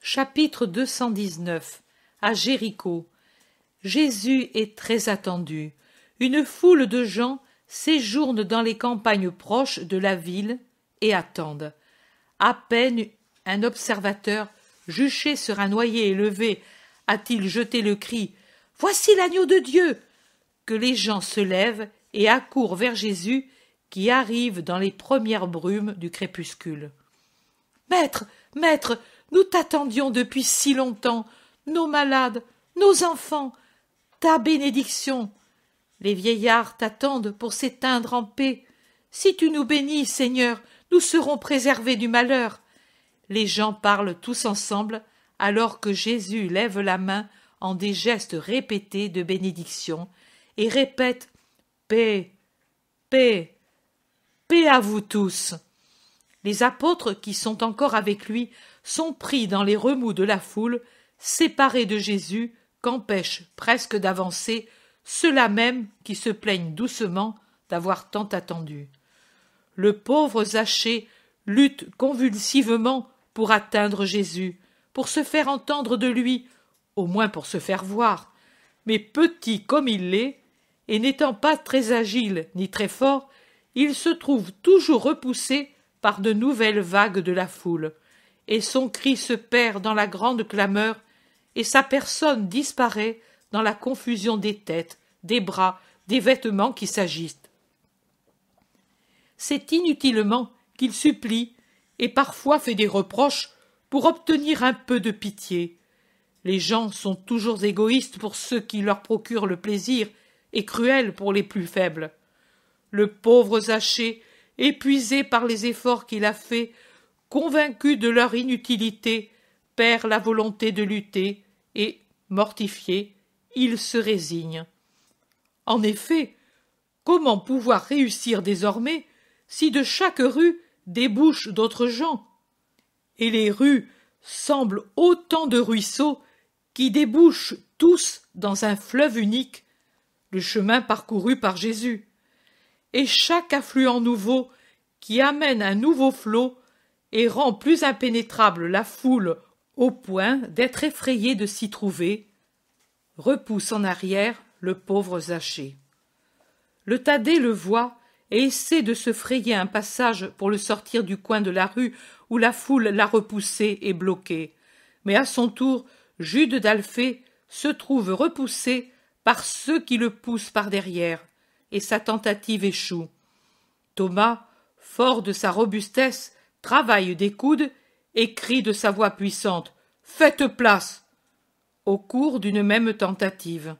Chapitre 219 À Jéricho Jésus est très attendu. Une foule de gens séjournent dans les campagnes proches de la ville et attendent. À peine un observateur, juché sur un noyer élevé, a-t-il jeté le cri Voici l'agneau de Dieu que les gens se lèvent et accourent vers Jésus qui arrive dans les premières brumes du crépuscule. Maître, maître, nous t'attendions depuis si longtemps, nos malades, nos enfants, ta bénédiction. Les vieillards t'attendent pour s'éteindre en paix. Si tu nous bénis, Seigneur, nous serons préservés du malheur. Les gens parlent tous ensemble, alors que Jésus lève la main en des gestes répétés de bénédiction, et répète Paix, paix, paix à vous tous. Les apôtres qui sont encore avec lui sont pris dans les remous de la foule, séparés de Jésus, qu'empêchent presque d'avancer ceux-là même qui se plaignent doucement d'avoir tant attendu. Le pauvre Zaché lutte convulsivement pour atteindre Jésus, pour se faire entendre de lui, au moins pour se faire voir, mais petit comme il l'est, et n'étant pas très agile ni très fort, il se trouve toujours repoussé par de nouvelles vagues de la foule et son cri se perd dans la grande clameur, et sa personne disparaît dans la confusion des têtes, des bras, des vêtements qui s'agissent. C'est inutilement qu'il supplie, et parfois fait des reproches pour obtenir un peu de pitié. Les gens sont toujours égoïstes pour ceux qui leur procurent le plaisir, et cruels pour les plus faibles. Le pauvre Zaché, épuisé par les efforts qu'il a faits convaincus de leur inutilité, perd la volonté de lutter et, mortifié, il se résigne. En effet, comment pouvoir réussir désormais si de chaque rue débouchent d'autres gens Et les rues semblent autant de ruisseaux qui débouchent tous dans un fleuve unique, le chemin parcouru par Jésus. Et chaque affluent nouveau qui amène un nouveau flot et rend plus impénétrable la foule au point d'être effrayé de s'y trouver, repousse en arrière le pauvre Zaché. Le Thaddée le voit et essaie de se frayer un passage pour le sortir du coin de la rue où la foule l'a repoussé et bloqué. Mais à son tour, Jude d'Alphée se trouve repoussé par ceux qui le poussent par derrière, et sa tentative échoue. Thomas, fort de sa robustesse, travaille des coudes et crie de sa voix puissante Faites place au cours d'une même tentative.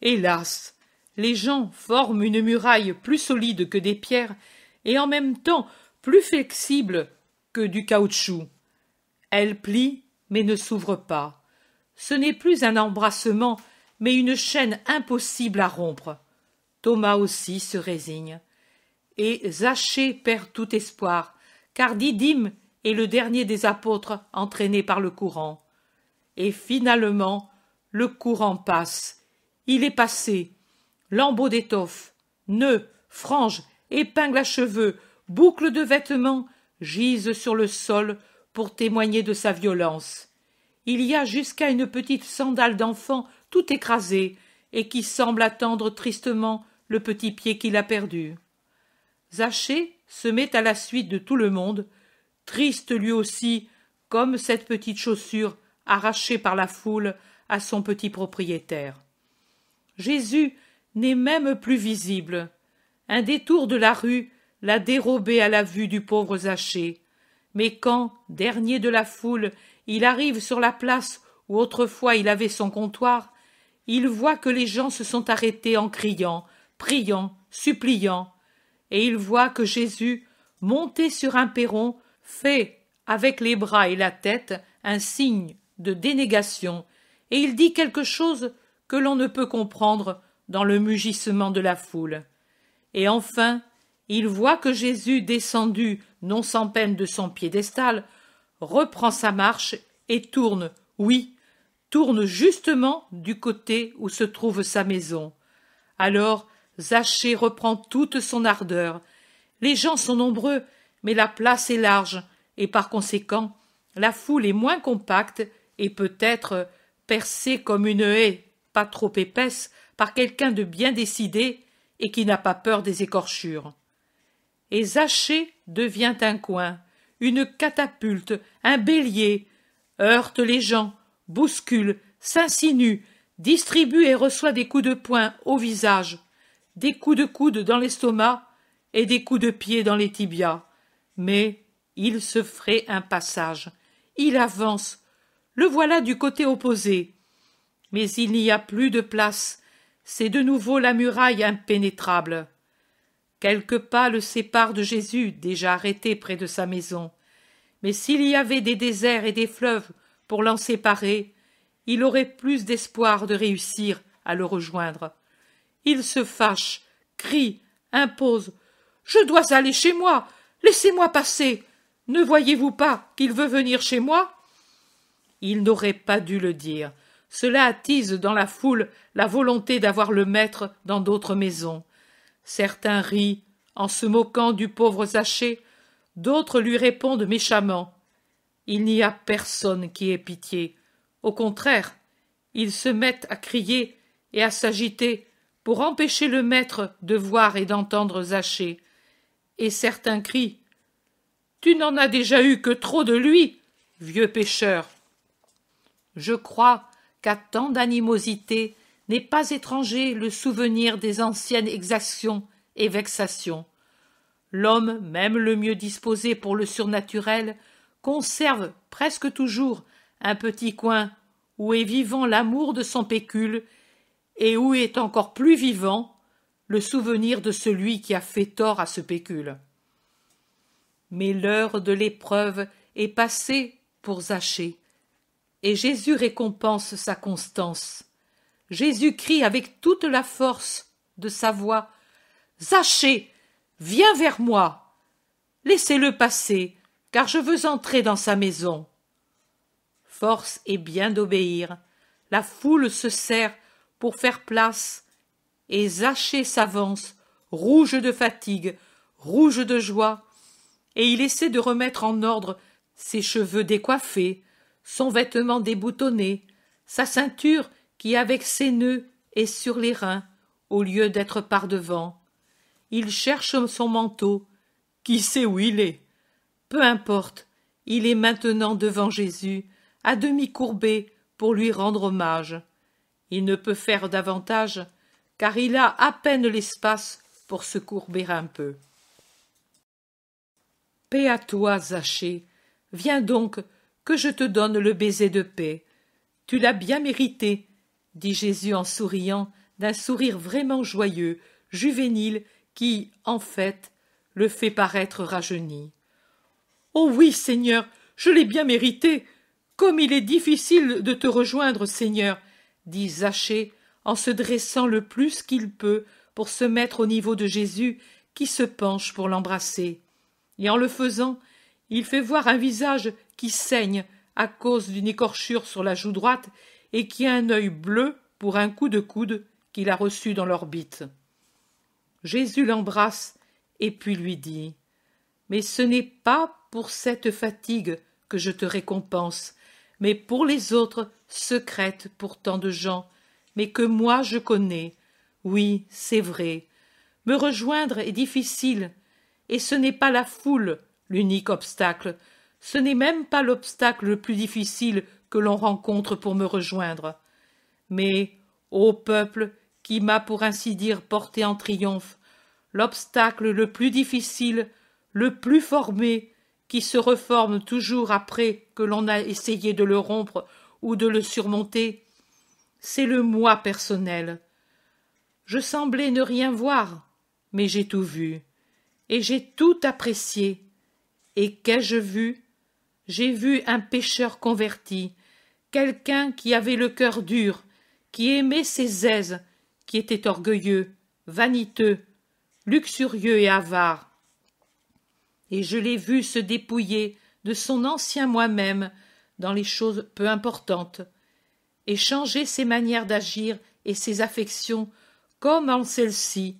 Hélas Les gens forment une muraille plus solide que des pierres et en même temps plus flexible que du caoutchouc. Elle plie mais ne s'ouvre pas. Ce n'est plus un embrassement, mais une chaîne impossible à rompre. Thomas aussi se résigne. Et Zaché perd tout espoir car Didyme est le dernier des apôtres entraîné par le courant. Et finalement, le courant passe. Il est passé. Lambeaux d'étoffe, nœuds, franges, épingles à cheveux, boucles de vêtements gisent sur le sol pour témoigner de sa violence. Il y a jusqu'à une petite sandale d'enfant tout écrasée et qui semble attendre tristement le petit pied qu'il a perdu. Zaché, se met à la suite de tout le monde, triste lui aussi comme cette petite chaussure arrachée par la foule à son petit propriétaire. Jésus n'est même plus visible. Un détour de la rue l'a dérobé à la vue du pauvre Zaché. Mais quand, dernier de la foule, il arrive sur la place où autrefois il avait son comptoir, il voit que les gens se sont arrêtés en criant, priant, suppliant, et il voit que Jésus, monté sur un perron, fait, avec les bras et la tête, un signe de dénégation, et il dit quelque chose que l'on ne peut comprendre dans le mugissement de la foule. Et enfin, il voit que Jésus, descendu non sans peine de son piédestal, reprend sa marche et tourne, oui, tourne justement du côté où se trouve sa maison. Alors Zachée reprend toute son ardeur. Les gens sont nombreux, mais la place est large, et par conséquent, la foule est moins compacte et peut-être percée comme une haie, pas trop épaisse, par quelqu'un de bien décidé et qui n'a pas peur des écorchures. Et Zaché devient un coin, une catapulte, un bélier, heurte les gens, bouscule, s'insinue, distribue et reçoit des coups de poing au visage, des coups de coude dans l'estomac et des coups de pied dans les tibias. Mais il se ferait un passage. Il avance. Le voilà du côté opposé. Mais il n'y a plus de place. C'est de nouveau la muraille impénétrable. Quelques pas le séparent de Jésus, déjà arrêté près de sa maison. Mais s'il y avait des déserts et des fleuves pour l'en séparer, il aurait plus d'espoir de réussir à le rejoindre. Il se fâche, crie, impose. Je dois aller chez moi. Laissez-moi passer. Ne voyez-vous pas qu'il veut venir chez moi Il n'aurait pas dû le dire. Cela attise dans la foule la volonté d'avoir le maître dans d'autres maisons. Certains rient en se moquant du pauvre Zaché, d'autres lui répondent méchamment. Il n'y a personne qui ait pitié. Au contraire, ils se mettent à crier et à s'agiter pour empêcher le maître de voir et d'entendre Zaché. Et certains crient Tu n'en as déjà eu que trop de lui, vieux pêcheur !» Je crois qu'à tant d'animosité n'est pas étranger le souvenir des anciennes exactions et vexations. L'homme, même le mieux disposé pour le surnaturel, conserve presque toujours un petit coin où est vivant l'amour de son pécule et où est encore plus vivant le souvenir de celui qui a fait tort à ce pécule. Mais l'heure de l'épreuve est passée pour Zachée, et Jésus récompense sa constance. Jésus crie avec toute la force de sa voix Zachée, viens vers moi. Laissez-le passer, car je veux entrer dans sa maison. Force est bien d'obéir. La foule se sert pour faire place, et Zachée s'avance, rouge de fatigue, rouge de joie, et il essaie de remettre en ordre ses cheveux décoiffés, son vêtement déboutonné, sa ceinture qui avec ses nœuds est sur les reins au lieu d'être par devant. Il cherche son manteau. Qui sait où il est Peu importe, il est maintenant devant Jésus, à demi courbé pour lui rendre hommage. Il ne peut faire davantage, car il a à peine l'espace pour se courber un peu. Paix à toi, Zachée. Viens donc, que je te donne le baiser de paix. Tu l'as bien mérité, dit Jésus en souriant, d'un sourire vraiment joyeux, juvénile, qui, en fait, le fait paraître rajeuni. Oh oui, Seigneur, je l'ai bien mérité. Comme il est difficile de te rejoindre, Seigneur, dit Zachée en se dressant le plus qu'il peut pour se mettre au niveau de Jésus qui se penche pour l'embrasser. Et en le faisant, il fait voir un visage qui saigne à cause d'une écorchure sur la joue droite et qui a un œil bleu pour un coup de coude qu'il a reçu dans l'orbite. Jésus l'embrasse et puis lui dit Mais ce n'est pas pour cette fatigue que je te récompense, mais pour les autres secrète pour tant de gens, mais que moi je connais. Oui, c'est vrai. Me rejoindre est difficile, et ce n'est pas la foule l'unique obstacle, ce n'est même pas l'obstacle le plus difficile que l'on rencontre pour me rejoindre. Mais, ô peuple qui m'a pour ainsi dire porté en triomphe, l'obstacle le plus difficile, le plus formé, qui se reforme toujours après que l'on a essayé de le rompre ou de le surmonter, c'est le moi personnel. Je semblais ne rien voir, mais j'ai tout vu, et j'ai tout apprécié. Et qu'ai-je vu J'ai vu un pécheur converti, quelqu'un qui avait le cœur dur, qui aimait ses aises, qui était orgueilleux, vaniteux, luxurieux et avare et je l'ai vu se dépouiller de son ancien moi-même dans les choses peu importantes, et changer ses manières d'agir et ses affections comme en celle-ci,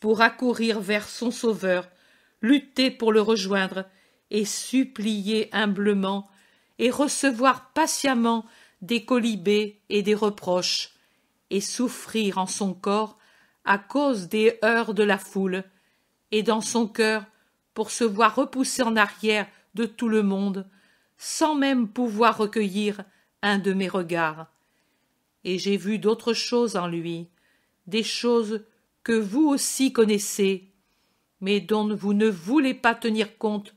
pour accourir vers son sauveur, lutter pour le rejoindre, et supplier humblement, et recevoir patiemment des colibés et des reproches, et souffrir en son corps à cause des heurts de la foule, et dans son cœur pour se voir repoussé en arrière de tout le monde, sans même pouvoir recueillir un de mes regards. Et j'ai vu d'autres choses en lui, des choses que vous aussi connaissez, mais dont vous ne voulez pas tenir compte,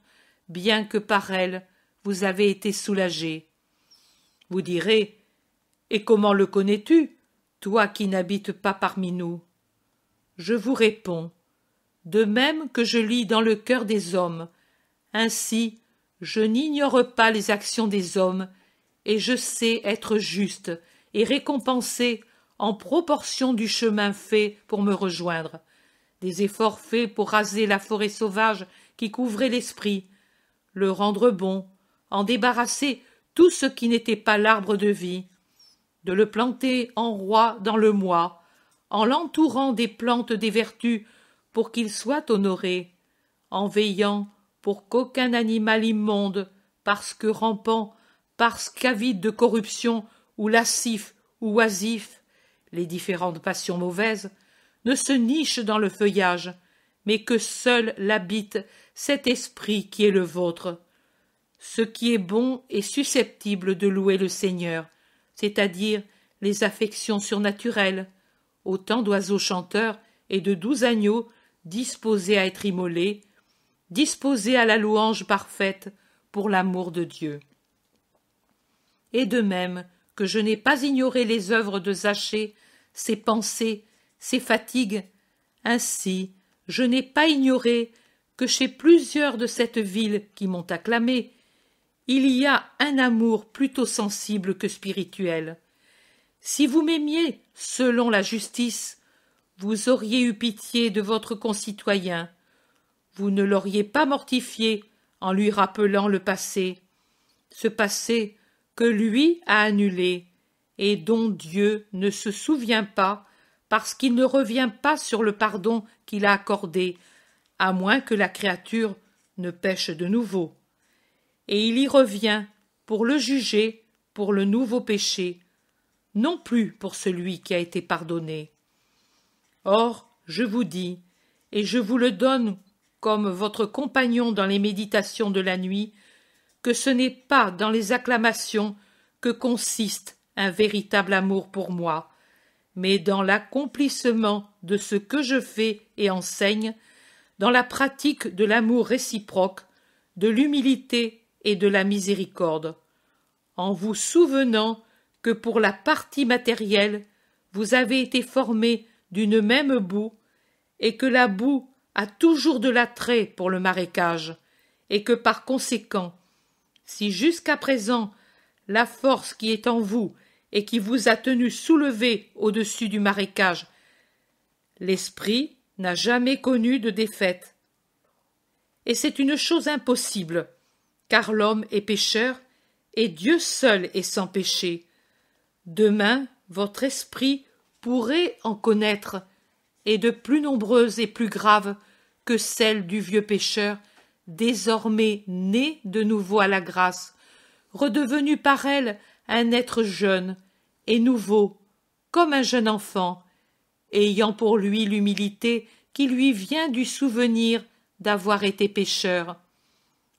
bien que par elles vous avez été soulagé. Vous direz Et comment le connais-tu, toi qui n'habites pas parmi nous Je vous réponds de même que je lis dans le cœur des hommes. Ainsi, je n'ignore pas les actions des hommes, et je sais être juste et récompensé en proportion du chemin fait pour me rejoindre, des efforts faits pour raser la forêt sauvage qui couvrait l'esprit, le rendre bon, en débarrasser tout ce qui n'était pas l'arbre de vie, de le planter en roi dans le moi, en l'entourant des plantes des vertus pour qu'il soit honoré, en veillant pour qu'aucun animal immonde, parce que rampant, parce qu'avide de corruption ou lascif ou oisif, les différentes passions mauvaises, ne se niche dans le feuillage, mais que seul l'habite cet esprit qui est le vôtre. Ce qui est bon est susceptible de louer le Seigneur, c'est-à-dire les affections surnaturelles, autant d'oiseaux chanteurs et de doux agneaux disposé à être immolé, disposé à la louange parfaite pour l'amour de Dieu. Et de même que je n'ai pas ignoré les œuvres de Zachée, ses pensées, ses fatigues, ainsi je n'ai pas ignoré que chez plusieurs de cette ville qui m'ont acclamé, il y a un amour plutôt sensible que spirituel. Si vous m'aimiez selon la justice, vous auriez eu pitié de votre concitoyen. Vous ne l'auriez pas mortifié en lui rappelant le passé. Ce passé que lui a annulé et dont Dieu ne se souvient pas parce qu'il ne revient pas sur le pardon qu'il a accordé, à moins que la créature ne pêche de nouveau. Et il y revient pour le juger pour le nouveau péché, non plus pour celui qui a été pardonné. Or, je vous dis, et je vous le donne comme votre compagnon dans les méditations de la nuit, que ce n'est pas dans les acclamations que consiste un véritable amour pour moi, mais dans l'accomplissement de ce que je fais et enseigne, dans la pratique de l'amour réciproque, de l'humilité et de la miséricorde, en vous souvenant que pour la partie matérielle, vous avez été formés d'une même boue, et que la boue a toujours de l'attrait pour le marécage, et que par conséquent, si jusqu'à présent la force qui est en vous et qui vous a tenu soulevé au-dessus du marécage, l'esprit n'a jamais connu de défaite. Et c'est une chose impossible, car l'homme est pécheur, et Dieu seul est sans péché. Demain, votre esprit pourrait en connaître, et de plus nombreuses et plus graves que celles du vieux pécheur, désormais né de nouveau à la grâce, redevenu par elle un être jeune et nouveau, comme un jeune enfant, ayant pour lui l'humilité qui lui vient du souvenir d'avoir été pécheur,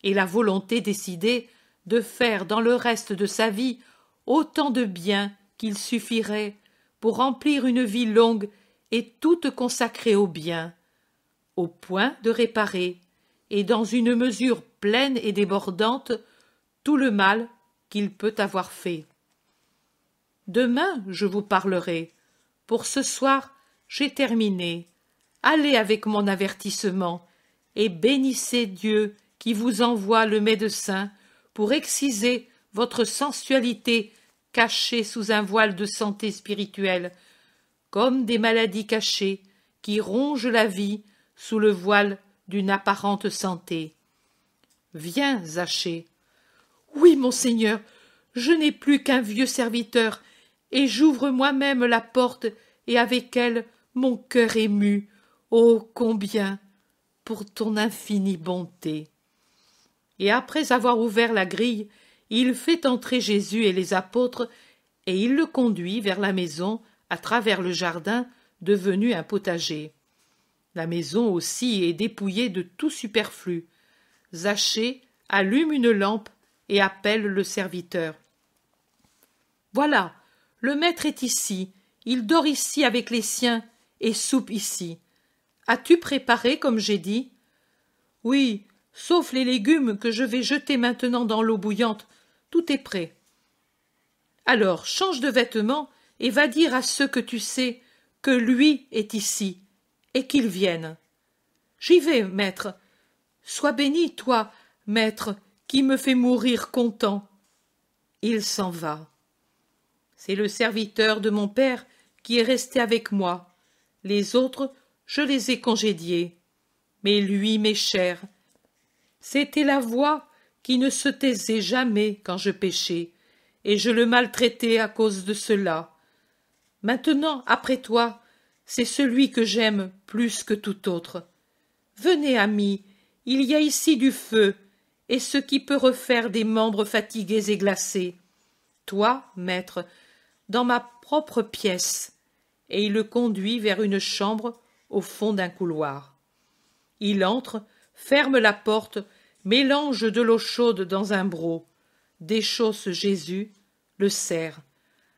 et la volonté décidée de faire dans le reste de sa vie autant de bien qu'il suffirait pour remplir une vie longue et toute consacrée au bien, au point de réparer, et dans une mesure pleine et débordante, tout le mal qu'il peut avoir fait. Demain je vous parlerai. Pour ce soir j'ai terminé. Allez avec mon avertissement, et bénissez Dieu qui vous envoie le médecin pour exciser votre sensualité cachés sous un voile de santé spirituelle, comme des maladies cachées qui rongent la vie sous le voile d'une apparente santé. Viens, Zachée. Oui, monseigneur, je n'ai plus qu'un vieux serviteur, et j'ouvre moi-même la porte, et avec elle mon cœur ému. Oh, combien pour ton infinie bonté. Et après avoir ouvert la grille il fait entrer Jésus et les apôtres, et il le conduit vers la maison à travers le jardin devenu un potager. La maison aussi est dépouillée de tout superflu. Zachée allume une lampe et appelle le serviteur. Voilà, le maître est ici, il dort ici avec les siens et soupe ici. As-tu préparé comme j'ai dit Oui, sauf les légumes que je vais jeter maintenant dans l'eau bouillante tout est prêt. Alors change de vêtements et va dire à ceux que tu sais que lui est ici, et qu'ils vienne. J'y vais, maître. Sois béni, toi, maître, qui me fais mourir content. Il s'en va. C'est le serviteur de mon père qui est resté avec moi. Les autres, je les ai congédiés. Mais lui mes chers, C'était la voix qui ne se taisait jamais quand je péchais, et je le maltraitais à cause de cela. Maintenant, après toi, c'est celui que j'aime plus que tout autre. Venez, ami, il y a ici du feu, et ce qui peut refaire des membres fatigués et glacés. Toi, maître, dans ma propre pièce. Et il le conduit vers une chambre au fond d'un couloir. Il entre, ferme la porte, mélange de l'eau chaude dans un broc, déchausse Jésus, le serre.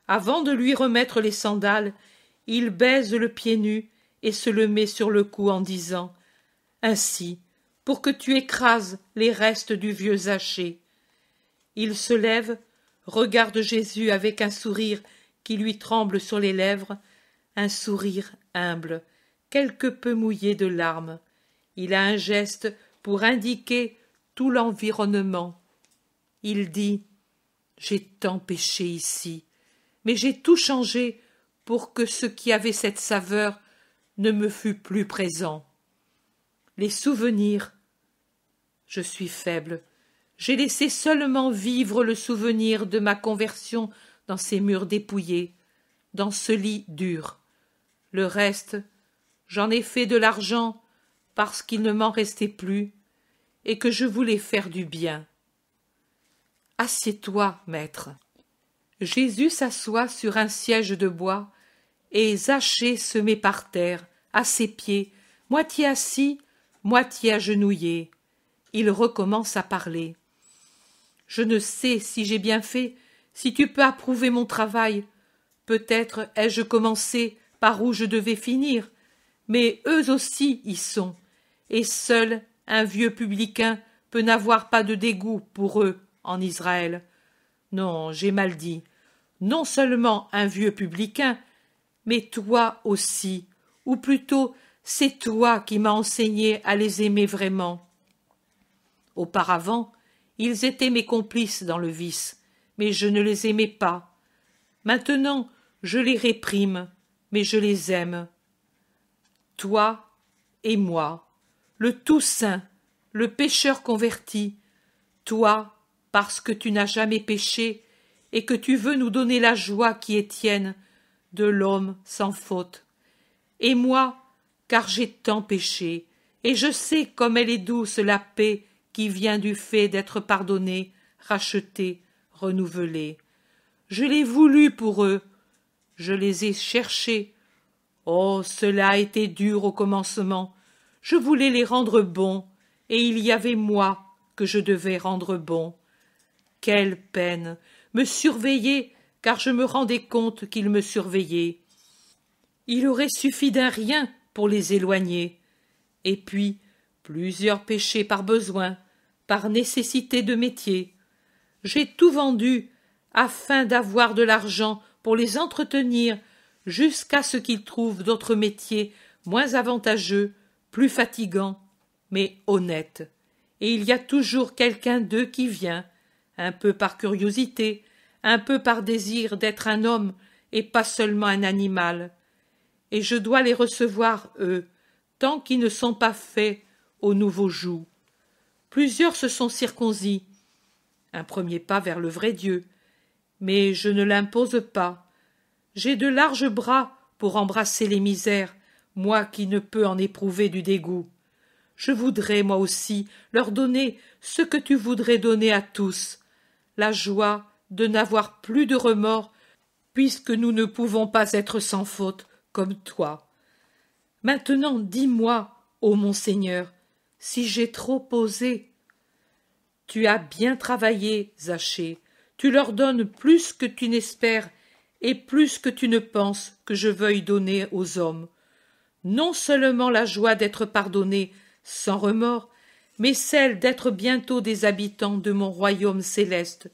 Avant de lui remettre les sandales, il baise le pied nu et se le met sur le cou en disant Ainsi, pour que tu écrases les restes du vieux Zaché. Il se lève, regarde Jésus avec un sourire qui lui tremble sur les lèvres, un sourire humble, quelque peu mouillé de larmes. Il a un geste pour indiquer tout l'environnement. Il dit J'ai tant péché ici, mais j'ai tout changé pour que ce qui avait cette saveur ne me fût plus présent. Les souvenirs. Je suis faible. J'ai laissé seulement vivre le souvenir de ma conversion dans ces murs dépouillés, dans ce lit dur. Le reste, j'en ai fait de l'argent parce qu'il ne m'en restait plus et que je voulais faire du bien. Assieds-toi, maître. Jésus s'assoit sur un siège de bois, et Zachée se met par terre, à ses pieds, moitié assis, moitié agenouillé. Il recommence à parler. Je ne sais si j'ai bien fait, si tu peux approuver mon travail. Peut-être ai-je commencé par où je devais finir, mais eux aussi y sont, et seuls un vieux publicain peut n'avoir pas de dégoût pour eux en Israël. Non, j'ai mal dit. Non seulement un vieux publicain, mais toi aussi, ou plutôt c'est toi qui m'as enseigné à les aimer vraiment. Auparavant, ils étaient mes complices dans le vice, mais je ne les aimais pas. Maintenant, je les réprime, mais je les aime. Toi et moi, le tout saint, le pécheur converti, toi, parce que tu n'as jamais péché et que tu veux nous donner la joie qui est tienne de l'homme sans faute. Et moi, car j'ai tant péché, et je sais comme elle est douce la paix qui vient du fait d'être pardonné, racheté, renouvelé. Je l'ai voulu pour eux, je les ai cherchés. Oh, cela a été dur au commencement, je voulais les rendre bons, et il y avait moi que je devais rendre bon. Quelle peine. Me surveiller, car je me rendais compte qu'ils me surveillaient. Il aurait suffi d'un rien pour les éloigner. Et puis, plusieurs péchés par besoin, par nécessité de métier. J'ai tout vendu afin d'avoir de l'argent pour les entretenir jusqu'à ce qu'ils trouvent d'autres métiers moins avantageux plus fatigant, mais honnête. et il y a toujours quelqu'un d'eux qui vient, un peu par curiosité, un peu par désir d'être un homme et pas seulement un animal. Et je dois les recevoir, eux, tant qu'ils ne sont pas faits au nouveau joug. Plusieurs se sont circoncis, un premier pas vers le vrai Dieu, mais je ne l'impose pas. J'ai de larges bras pour embrasser les misères moi qui ne peux en éprouver du dégoût. Je voudrais, moi aussi, leur donner ce que tu voudrais donner à tous, la joie de n'avoir plus de remords, puisque nous ne pouvons pas être sans faute comme toi. Maintenant dis-moi, ô mon Seigneur, si j'ai trop osé. Tu as bien travaillé, Zachée, tu leur donnes plus que tu n'espères et plus que tu ne penses que je veuille donner aux hommes non seulement la joie d'être pardonné sans remords, mais celle d'être bientôt des habitants de mon royaume céleste.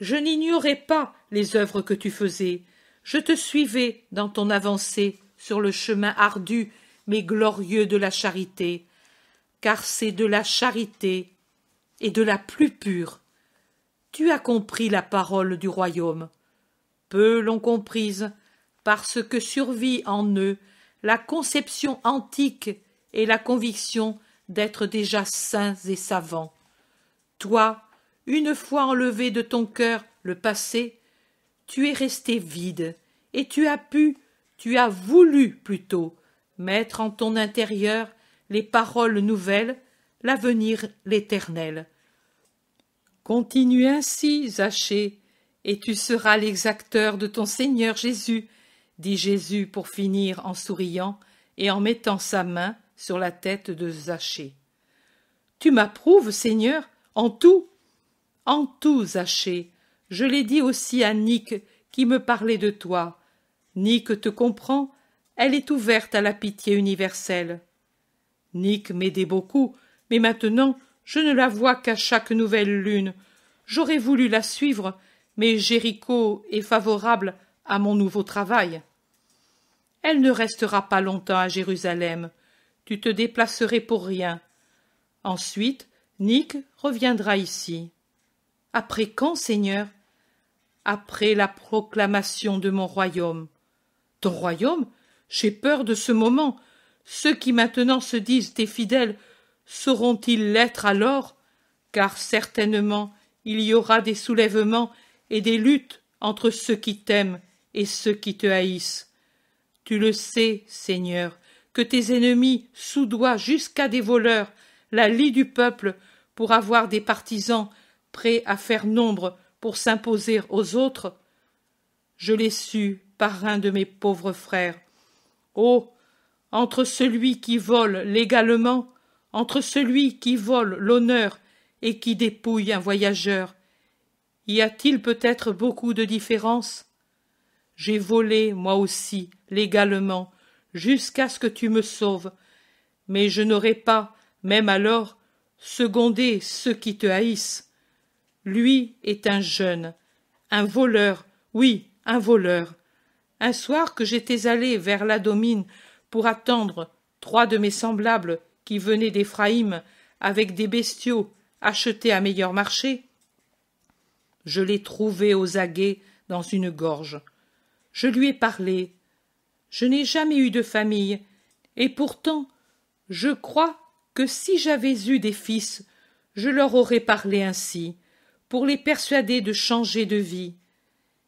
Je n'ignorais pas les œuvres que tu faisais, je te suivais dans ton avancée sur le chemin ardu mais glorieux de la charité, car c'est de la charité et de la plus pure. Tu as compris la parole du royaume. Peu l'ont comprise, parce que survit en eux la conception antique et la conviction d'être déjà saints et savants. Toi, une fois enlevé de ton cœur le passé, tu es resté vide, et tu as pu, tu as voulu plutôt, mettre en ton intérieur les paroles nouvelles, l'avenir l'éternel. Continue ainsi, Zachée, et tu seras l'exacteur de ton Seigneur Jésus dit Jésus pour finir en souriant et en mettant sa main sur la tête de Zachée. Tu m'approuves, Seigneur, en tout. En tout, Zachée. Je l'ai dit aussi à Nick qui me parlait de toi. Nick te comprend, elle est ouverte à la pitié universelle. Nick m'aidait beaucoup, mais maintenant je ne la vois qu'à chaque nouvelle lune. J'aurais voulu la suivre, mais Jéricho est favorable à mon nouveau travail. Elle ne restera pas longtemps à Jérusalem. Tu te déplacerais pour rien. Ensuite, Nick reviendra ici. Après quand, Seigneur Après la proclamation de mon royaume. Ton royaume J'ai peur de ce moment. Ceux qui maintenant se disent tes fidèles sauront-ils l'être alors Car certainement il y aura des soulèvements et des luttes entre ceux qui t'aiment et ceux qui te haïssent. Tu le sais, Seigneur, que tes ennemis soudoient jusqu'à des voleurs la lie du peuple pour avoir des partisans prêts à faire nombre pour s'imposer aux autres. Je l'ai su par un de mes pauvres frères. Oh. Entre celui qui vole légalement, entre celui qui vole l'honneur et qui dépouille un voyageur, y a t il peut être beaucoup de différence? J'ai volé, moi aussi, légalement, jusqu'à ce que tu me sauves. Mais je n'aurais pas, même alors, secondé ceux qui te haïssent. Lui est un jeune, un voleur, oui, un voleur. Un soir que j'étais allé vers la domine pour attendre trois de mes semblables qui venaient d'Éphraïm avec des bestiaux achetés à meilleur marché, je l'ai trouvé aux aguets dans une gorge. Je lui ai parlé. Je n'ai jamais eu de famille, et pourtant je crois que si j'avais eu des fils, je leur aurais parlé ainsi, pour les persuader de changer de vie.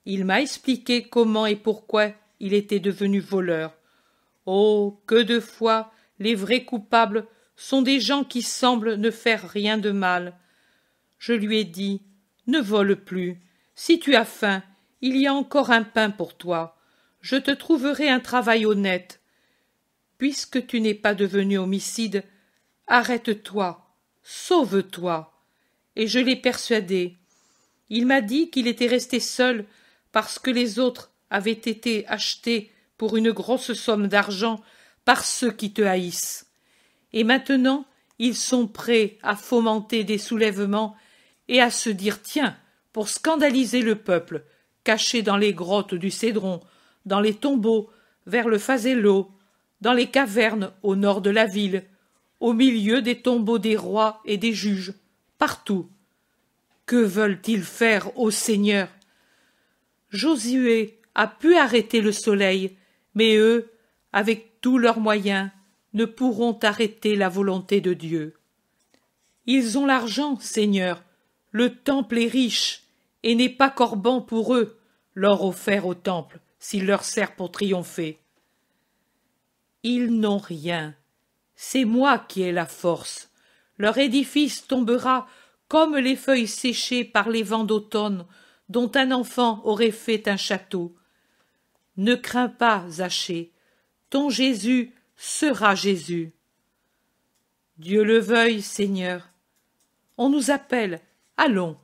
Il m'a expliqué comment et pourquoi il était devenu voleur. Oh. Que de fois les vrais coupables sont des gens qui semblent ne faire rien de mal. Je lui ai dit. Ne vole plus. Si tu as faim, il y a encore un pain pour toi. Je te trouverai un travail honnête. Puisque tu n'es pas devenu homicide, arrête-toi, sauve-toi. Et je l'ai persuadé. Il m'a dit qu'il était resté seul parce que les autres avaient été achetés pour une grosse somme d'argent par ceux qui te haïssent. Et maintenant, ils sont prêts à fomenter des soulèvements et à se dire tiens, pour scandaliser le peuple, cachés dans les grottes du Cédron, dans les tombeaux, vers le Fazello, dans les cavernes au nord de la ville, au milieu des tombeaux des rois et des juges, partout. Que veulent-ils faire, ô Seigneur Josué a pu arrêter le soleil, mais eux, avec tous leurs moyens, ne pourront arrêter la volonté de Dieu. Ils ont l'argent, Seigneur, le temple est riche, et n'est pas corban pour eux leur offert au temple s'il leur sert pour triompher. Ils n'ont rien. C'est moi qui ai la force. Leur édifice tombera comme les feuilles séchées par les vents d'automne dont un enfant aurait fait un château. Ne crains pas, Zachée, ton Jésus sera Jésus. Dieu le veuille, Seigneur. On nous appelle, allons.